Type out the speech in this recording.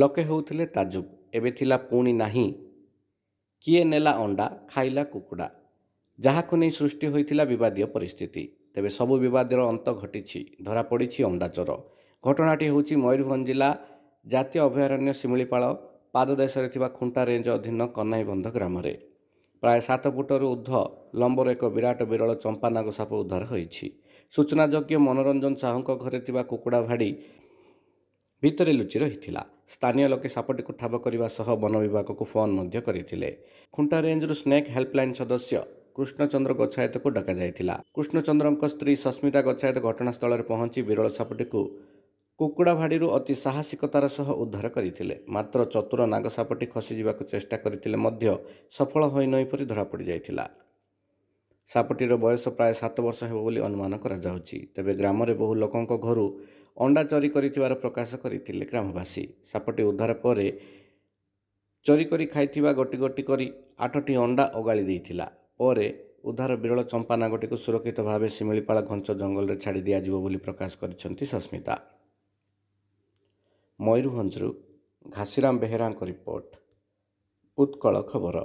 ଲୋକେ ହେଉଥିଲେ ତାଜୁବ ଏବେ ଥିଲା ପୁଣି ନାହିଁ କିଏ ନେଲା ଅଣ୍ଡା ଖାଇଲା କୁକୁଡ଼ା ଯାହାକୁ ନେଇ ସୃଷ୍ଟି ହୋଇଥିଲା ବିବାଦୀୟ ପରିସ୍ଥିତି ତେବେ ସବୁ ବିବାଦର ଅନ୍ତ ଘଟିଛି ଧରାପଡ଼ିଛି ଅଣ୍ଡା ଚୋର ଘଟଣାଟି ହେଉଛି ମୟୂରଭଞ୍ଜ ଜିଲ୍ଲା ଜାତୀୟ ଅଭୟାରଣ୍ୟ ଶିମିଳିପାଳ ପାଦଦେଶରେ ଥିବା ଖୁଣ୍ଟା ରେଞ୍ଜ ଅଧୀନ କନାଇବନ୍ଧ ଗ୍ରାମରେ ପ୍ରାୟ ସାତ ଫୁଟରୁ ଉର୍ଦ୍ଧ୍ୱ ଲମ୍ବର ଏକ ବିରାଟ ବିରଳ ଚମ୍ପାନାଗ ସାପ ଉଦ୍ଧାର ହୋଇଛି ସୂଚନାଯୋଗ୍ୟ ମନୋରଞ୍ଜନ ସାହୁଙ୍କ ଘରେ ଥିବା କୁକୁଡ଼ା ଭାଡ଼ି ଭିତରେ ଲୁଚି ରହିଥିଲା ସ୍ଥାନୀୟ ଲୋକେ ସାପଟିକୁ ଠାବ କରିବା ସହ ବନ ବିଭାଗକୁ ଫୋନ୍ ମଧ୍ୟ କରିଥିଲେ ଖୁଣ୍ଟା ରେଞ୍ଜରୁ ସ୍ନେକ୍ ହେଲ୍ପଲାଇନ୍ ସଦସ୍ୟ କୃଷ୍ଣଚନ୍ଦ୍ର ଗଛାୟତକୁ ଡକାଯାଇଥିଲା କୃଷ୍ଣଚନ୍ଦ୍ରଙ୍କ ସ୍ତ୍ରୀ ସସ୍ମିତା ଗଛାୟତ ଘଟଣାସ୍ଥଳରେ ପହଞ୍ଚି ବିରଳ ସାପଟିକୁ କୁକୁଡ଼ା ଭାଡ଼ିରୁ ଅତି ସାହସିକତାର ସହ ଉଦ୍ଧାର କରିଥିଲେ ମାତ୍ର ଚତୁର ନାଗ ସାପଟି ଖସିଯିବାକୁ ଚେଷ୍ଟା କରିଥିଲେ ମଧ୍ୟ ସଫଳ ହୋଇନଇପରି ଧରାପଡ଼ିଯାଇଥିଲା ସାପଟିର ବୟସ ପ୍ରାୟ ସାତ ବର୍ଷ ହେବ ବୋଲି ଅନୁମାନ କରାଯାଉଛି ତେବେ ଗ୍ରାମରେ ବହୁ ଲୋକଙ୍କ ଘରୁ ଅଣ୍ଡା ଚୋରି କରିଥିବାର ପ୍ରକାଶ କରିଥିଲେ ଗ୍ରାମବାସୀ ସାପଟି ଉଦ୍ଧାର ପରେ ଚୋରି କରି ଖାଇଥିବା ଗୋଟି ଗୋଟି କରି ଆଠଟି ଅଣ୍ଡା ଅଗାଳି ଦେଇଥିଲା ପରେ ଉଦ୍ଧାର ବିରଳ ଚମ୍ପାନାଗଟିକୁ ସୁରକ୍ଷିତ ଭାବେ ଶିମିଳିପାଳ ଘଞ୍ଚ ଜଙ୍ଗଲରେ ଛାଡ଼ି ଦିଆଯିବ ବୋଲି ପ୍ରକାଶ କରିଛନ୍ତି ସସ୍ମିତା ମୟୂରଭଞ୍ଜରୁ ଘାସିରାମ ବେହେରାଙ୍କ ରିପୋର୍ଟ ଉତ୍କଳ ଖବର